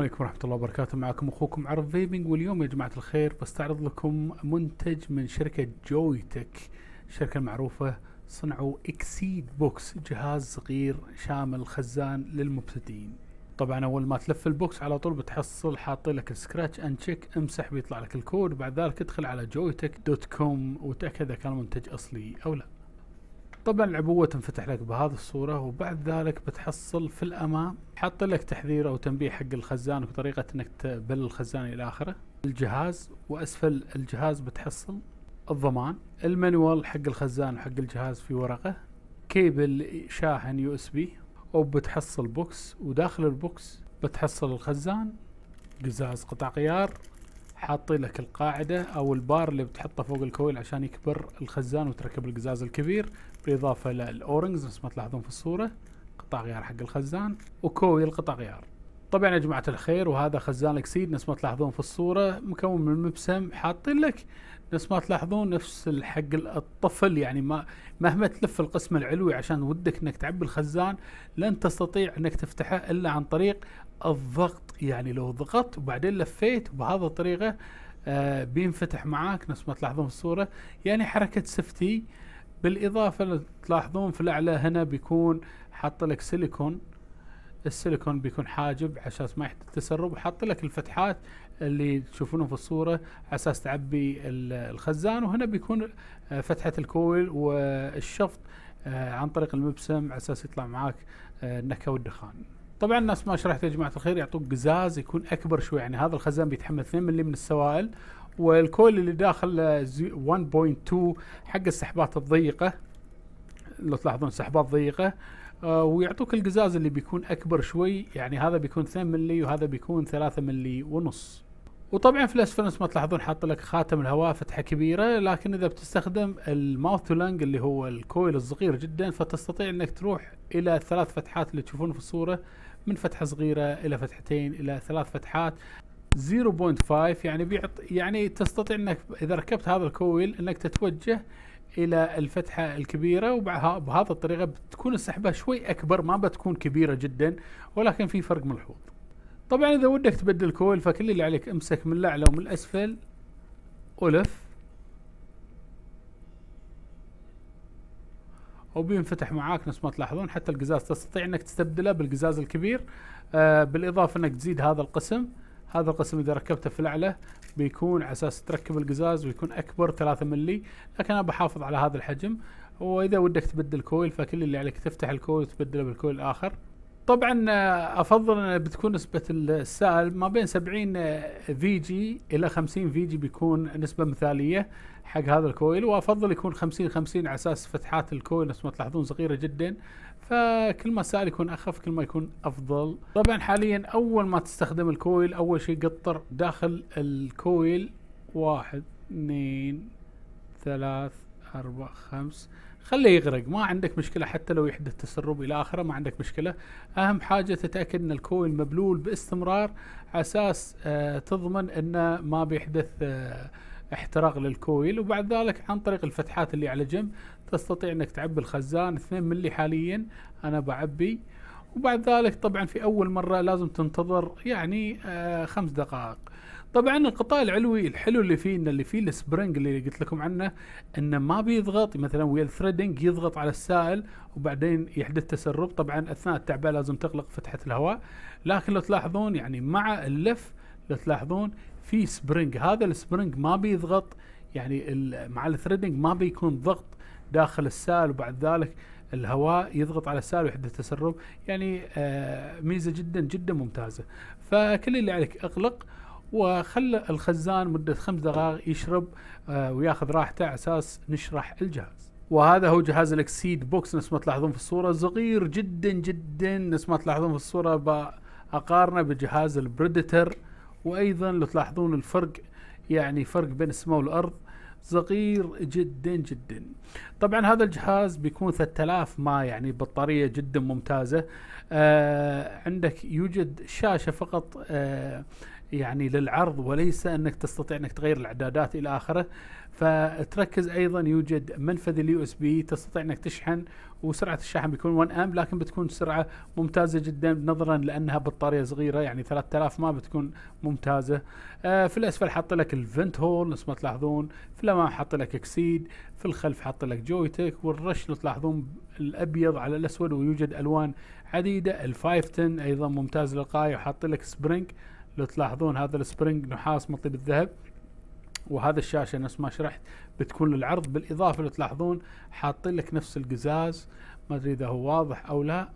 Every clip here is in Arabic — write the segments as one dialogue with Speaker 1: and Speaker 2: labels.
Speaker 1: السلام عليكم ورحمة الله وبركاته معكم أخوكم عرف فيبنج واليوم يا جماعة الخير بستعرض لكم منتج من شركة جويتك شركة معروفة صنعوا اكسيد بوكس جهاز صغير شامل خزان للمبتدئين طبعا اول ما تلف البوكس على طول بتحصل حاطين لك السكراتش اند تشيك امسح بيطلع لك الكود بعد ذلك ادخل على جويتك دوت كوم وتاكد اذا كان منتج اصلي او لا طبعا العبوه تنفتح لك بهذه الصوره وبعد ذلك بتحصل في الامام حاط لك تحذير او تنبيه حق الخزان وطريقه انك تبلل الخزان الى اخره الجهاز واسفل الجهاز بتحصل الضمان المانيوال حق الخزان وحق الجهاز في ورقه كيبل شاحن يو اس بي وبتحصل بوكس وداخل البوكس بتحصل الخزان قزاز قطع غيار حاطي لك القاعده او البار اللي بتحطه فوق الكويل عشان يكبر الخزان وتركب القزاز الكبير بالاضافه للاورنجز نفس ما تلاحظون في الصوره قطع غيار حق الخزان وكويل قطع غيار طبعا يا جماعه الخير وهذا خزان الاكسيد نفس ما تلاحظون في الصوره مكون من المبسم حاطين لك نفس ما تلاحظون نفس حق الطفل يعني ما مهما تلف القسم العلوي عشان ودك انك تعبي الخزان لن تستطيع انك تفتحه الا عن طريق الضغط يعني لو ضغطت وبعدين لفيت بهذه الطريقه آه بينفتح معاك نفس ما تلاحظون في الصوره يعني حركه سفتي بالاضافه تلاحظون في الاعلى هنا بيكون حاط لك سيليكون السيليكون بيكون حاجب عشان ما يحدث تسرب وحاط لك الفتحات اللي تشوفونه في الصوره على اساس تعبي الخزان وهنا بيكون آه، فتحه الكويل والشفط آه، عن طريق المبسم على اساس يطلع معاك آه، النكهه والدخان. طبعا الناس ما شرحت يا جماعه الخير يعطوك قزاز يكون اكبر شوي يعني هذا الخزان بيتحمل 2 مللي من السوائل والكويل اللي داخل 1.2 حق السحبات الضيقه لو تلاحظون سحبات ضيقه آه، ويعطوك القزاز اللي بيكون اكبر شوي يعني هذا بيكون 2 ملي وهذا بيكون 3 ملي ونص وطبعا في الاسفل نفس ما تلاحظون حاط لك خاتم الهواء فتحه كبيره لكن اذا بتستخدم الماوث تو لانج اللي هو الكويل الصغير جدا فتستطيع انك تروح الى ثلاث فتحات اللي تشوفون في الصوره من فتحه صغيره الى فتحتين الى ثلاث فتحات 0.5 يعني بيعط يعني تستطيع انك اذا ركبت هذا الكويل انك تتوجه الى الفتحه الكبيره وبهذه الطريقه بتكون السحبه شوي اكبر ما بتكون كبيره جدا ولكن في فرق ملحوظ طبعا اذا ودك تبدل كويل فكل اللي عليك امسك من الاعلى ومن الاسفل ولف وبينفتح معاك نفس ما تلاحظون حتى القزاز تستطيع انك تستبدله بالقزاز الكبير آه بالاضافه انك تزيد هذا القسم هذا القسم اذا ركبته في الاعلى بيكون على اساس تركب القزاز ويكون اكبر 3 ملي لكن انا بحافظ على هذا الحجم واذا ودك تبدل كويل فكل اللي عليك تفتح الكويل وتبدله بالكويل الاخر طبعا آه، افضل ان بتكون نسبه السائل ما بين 70 في جي الى 50 في جي بيكون نسبه مثاليه حق هذا الكويل وافضل يكون 50 50 على اساس فتحات الكويل نفس ما تلاحظون صغيره جدا فكل ما السائل يكون اخف كل ما يكون افضل طبعا حاليا اول ما تستخدم الكويل اول شيء قطر داخل الكويل واحد اثنين ثلاث اربع خمس خليه يغرق ما عندك مشكلة حتى لو يحدث تسرب إلى آخره ما عندك مشكلة أهم حاجة تتأكد أن الكويل مبلول باستمرار أساس آه تضمن أنه ما بيحدث آه احتراق للكويل وبعد ذلك عن طريق الفتحات اللي على جنب تستطيع انك تعبي الخزان 2 ملي حاليا انا بعبي وبعد ذلك طبعا في اول مره لازم تنتظر يعني آه خمس دقائق طبعا القطاع العلوي الحلو اللي فيه ان اللي فيه السبرنج اللي قلت لكم عنه انه ما بيضغط مثلا ويا الثريدنج يضغط على السائل وبعدين يحدث تسرب طبعا اثناء التعبئه لازم تغلق فتحه الهواء لكن لو تلاحظون يعني مع اللف لو تلاحظون في سبرنج هذا السبرنج ما بيضغط يعني مع الثريدنج ما بيكون ضغط داخل السائل وبعد ذلك الهواء يضغط على السائل ويحدث تسرب يعني آه، ميزة جدا جدا ممتازة فكل اللي عليك اغلق وخلى الخزان مدة خمس دقائق يشرب آه، وياخذ راحته على اساس نشرح الجهاز وهذا هو جهاز الاكسيد بوكس نفس ما تلاحظون في الصورة صغير جدا جدا نفس ما تلاحظون في الصورة اقارنه بجهاز البريدتر وايضا لو تلاحظون الفرق يعني فرق بين السماء والارض صغير جدا جدا طبعا هذا الجهاز بيكون 3000 ما يعني بطارية جدا ممتازة آه عندك يوجد شاشة فقط آه يعني للعرض وليس انك تستطيع انك تغير الاعدادات الى اخره فتركز ايضا يوجد منفذ اليو اس بي تستطيع انك تشحن وسرعه الشحن بيكون 1 ام لكن بتكون سرعه ممتازه جدا نظرا لانها بطاريه صغيره يعني 3000 ما بتكون ممتازه آه في الاسفل حط لك الفنت هول نفس ما تلاحظون في الامام حط لك اكسيد في الخلف حط لك جويتك والرش اللي تلاحظون الابيض على الاسود ويوجد الوان عديده ال510 ايضا ممتاز للغايه وحاط لك سبرينج لو تلاحظون هذا السبرينج نحاس مطي بالذهب وهذا الشاشه نفس ما شرحت بتكون للعرض بالاضافه لو تلاحظون حاطين لك نفس القزاز ما ادري اذا هو واضح او لا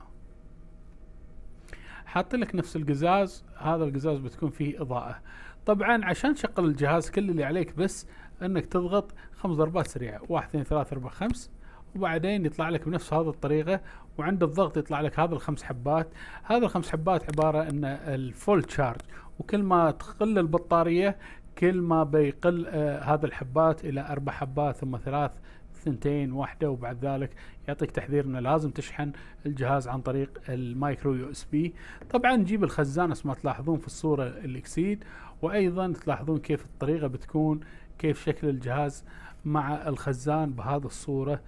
Speaker 1: حاطين لك نفس القزاز هذا القزاز بتكون فيه اضاءه طبعا عشان تشغل الجهاز كل اللي عليك بس انك تضغط خمس ضربات سريعه واحد اثنين ثلاثة اربعة خمس وبعدين يطلع لك بنفس هذه الطريقة وعند الضغط يطلع لك هذا الخمس حبات هذا الخمس حبات عبارة ان الفول تشارج وكل ما تقل البطارية كل ما بيقل آه، هذا الحبات الى اربع حبات ثم ثلاث ثنتين واحده وبعد ذلك يعطيك تحذير انه لازم تشحن الجهاز عن طريق المايكرو يو اس بي طبعا نجيب الخزان اسما ما تلاحظون في الصوره الاكسيد وايضا تلاحظون كيف الطريقه بتكون كيف شكل الجهاز مع الخزان بهذه الصوره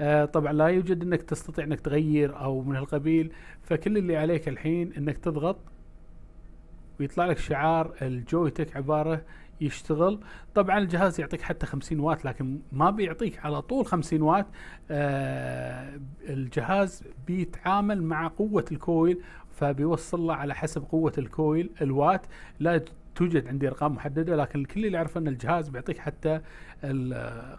Speaker 1: آه طبعا لا يوجد انك تستطيع انك تغير او من هالقبيل فكل اللي عليك الحين انك تضغط ويطلع لك شعار الجويتك عباره يشتغل طبعا الجهاز يعطيك حتى 50 وات لكن ما بيعطيك على طول 50 وات آه الجهاز بيتعامل مع قوة الكويل فبيوصل له على حسب قوة الكويل الوات لا توجد عندي ارقام محدده لكن الكل اللي يعرف ان الجهاز بيعطيك حتى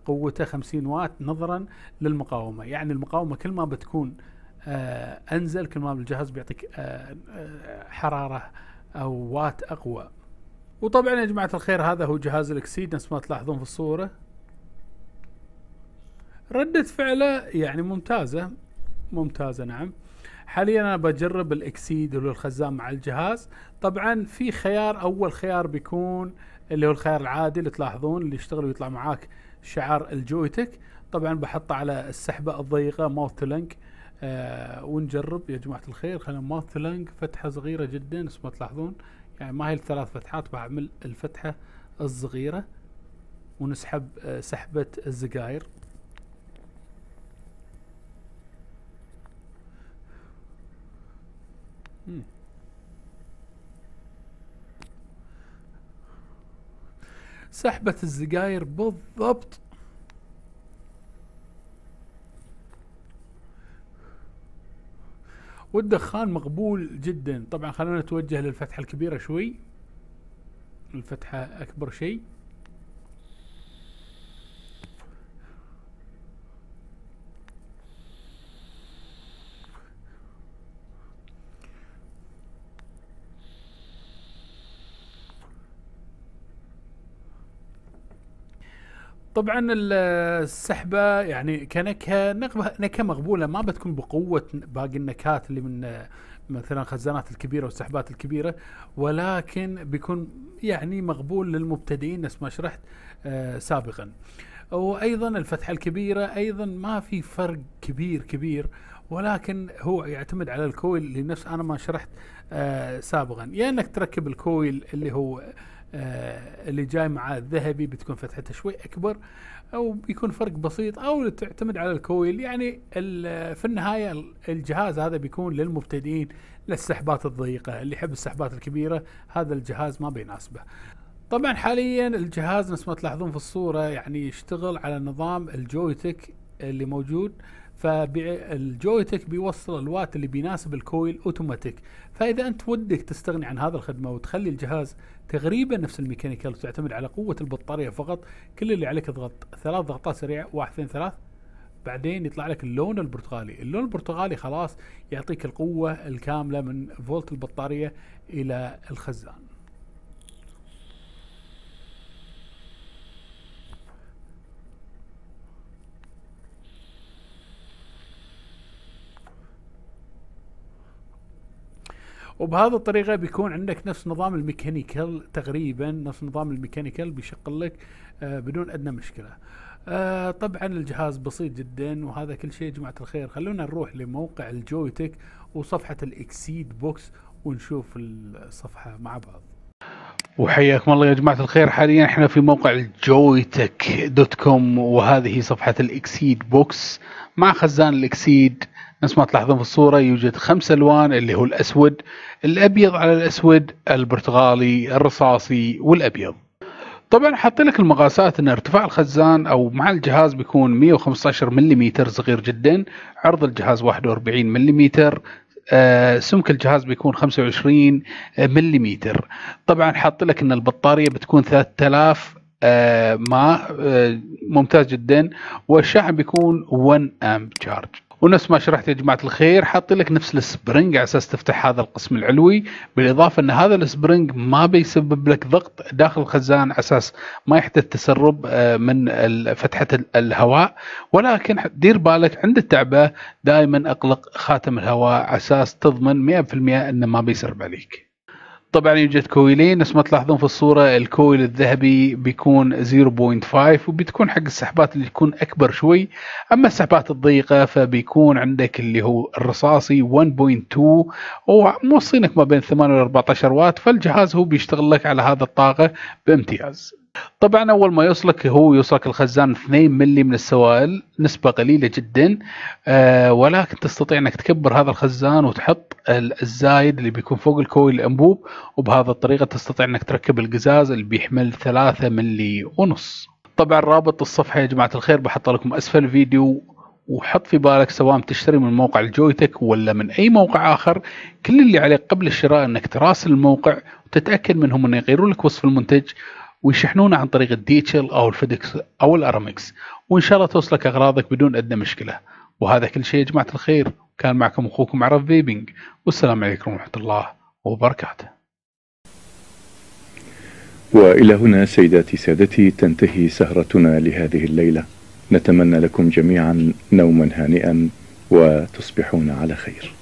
Speaker 1: قوته 50 وات نظرا للمقاومه يعني المقاومه كل ما بتكون آه انزل كل ما الجهاز بيعطيك آه, آه، حراره او وات اقوى وطبعا يا جماعة الخير هذا هو جهاز الاكسيد نفس ما تلاحظون في الصورة ردة فعله يعني ممتازة ممتازة نعم حاليا انا بجرب الاكسيد اللي هو الخزان مع الجهاز طبعا في خيار اول خيار بيكون اللي هو الخيار العادي اللي تلاحظون اللي يشتغل ويطلع معاك شعار الجويتك طبعا بحطه على السحبة الضيقة ماوث لينك آه ونجرب يا جماعة الخير خلينا ماوث لينك فتحة صغيرة جدا نفس ما تلاحظون يعني ما هي الثلاث فتحات بعمل الفتحة الصغيرة ونسحب آه، سحبة الزقاير سحبة الزقاير بالضبط والدخان مقبول جدا طبعا خلونا نتوجه للفتحة الكبيرة شوي الفتحة أكبر شيء طبعا السحبه يعني كنكهه نكهه مقبوله ما بتكون بقوه باقي النكهات اللي من مثلا الخزانات الكبيره والسحبات الكبيره ولكن بيكون يعني مقبول للمبتدئين نفس ما شرحت آه، سابقا. وايضا الفتحه الكبيره ايضا ما في فرق كبير كبير ولكن هو يعتمد على الكويل نفس انا ما شرحت آه، سابقا يا يعني انك تركب الكويل اللي هو آه، اللي جاي معاه الذهبي بتكون فتحته شوي اكبر او بيكون فرق بسيط او تعتمد على الكويل يعني في النهايه الجهاز هذا بيكون للمبتدئين للسحبات الضيقه اللي يحب السحبات الكبيره هذا الجهاز ما بيناسبه طبعا حاليا الجهاز نفس ما تلاحظون في الصوره يعني يشتغل على نظام الجويتك اللي موجود آه فالجويتك بيوصل الوات اللي بيناسب الكويل اوتوماتيك فاذا انت ودك تستغني عن هذا الخدمه وتخلي الجهاز تقريبا نفس الميكانيكال وتعتمد على قوه البطاريه فقط كل اللي عليك تضغط ثلاث ضغطات سريعه واحد اثنين ثلاث بعدين يطلع لك اللون البرتقالي اللون البرتقالي خلاص يعطيك القوه الكامله من فولت البطاريه الى الخزان وبهذه الطريقه بيكون عندك نفس نظام الميكانيكال تقريبا نفس نظام الميكانيكال بيشغل لك آه، بدون ادنى مشكله آه طبعا الجهاز بسيط جدا وهذا كل شيء يا جماعه الخير خلونا نروح لموقع الجويتك وصفحه الاكسيد بوكس ونشوف الصفحه مع بعض وحياكم الله يا جماعة الخير حاليا احنا في موقع الجويتك دوت كوم وهذه صفحة الاكسيد بوكس مع خزان الاكسيد نفس ما تلاحظون في الصورة يوجد خمس ألوان اللي هو الأسود الأبيض على الأسود البرتغالي الرصاصي والأبيض طبعا حاطين لك المقاسات ان ارتفاع الخزان او مع الجهاز بيكون 115 ملم صغير جدا عرض الجهاز 41 ملم آه سمك الجهاز بيكون 25 ملم طبعا حاط لك ان البطاريه بتكون 3000 آه ما آه ممتاز جدا والشاحن بيكون 1 امب تشارج ونفس ما شرحت يا جماعه الخير حاطين لك نفس السبرنج على اساس تفتح هذا القسم العلوي بالاضافه ان هذا السبرنج ما بيسبب لك ضغط داخل الخزان على اساس ما يحدث تسرب آه، من فتحه الهواء ولكن دير بالك عند التعبئه دائما اقلق خاتم الهواء على اساس تضمن 100% انه ما بيسرب عليك. طبعا يوجد كويلين نفس ما تلاحظون في الصورة الكويل الذهبي بيكون 0.5 وبتكون حق السحبات اللي تكون أكبر شوي أما السحبات الضيقة فبيكون عندك اللي هو الرصاصي 1.2 وموصينك ما بين 8 و 14 وات فالجهاز هو بيشتغل لك على هذا الطاقة بامتياز طبعا اول ما يوصلك هو يوصلك الخزان 2 ملي من السوائل نسبة قليلة جدا آه ولكن تستطيع انك تكبر هذا الخزان وتحط الزايد اللي بيكون فوق الكويل الانبوب وبهذه الطريقة تستطيع انك تركب القزاز اللي بيحمل 3 ملي ونص طبعا رابط الصفحة يا جماعة الخير بحط لكم اسفل الفيديو وحط في بالك سواء تشتري من موقع الجويتك ولا من اي موقع اخر كل اللي عليك قبل الشراء انك تراسل الموقع وتتاكد منهم انه يغيروا لك وصف المنتج ويشحنونه عن طريق الديتشل او الفيدكس او الارامكس وان شاء الله توصلك اغراضك بدون ادنى مشكله وهذا كل شيء يا جماعه الخير كان معكم اخوكم عرف فيبنج والسلام عليكم ورحمه الله وبركاته والى هنا سيداتي سادتي تنتهي سهرتنا لهذه الليله نتمنى لكم جميعا نوما هانئا وتصبحون على خير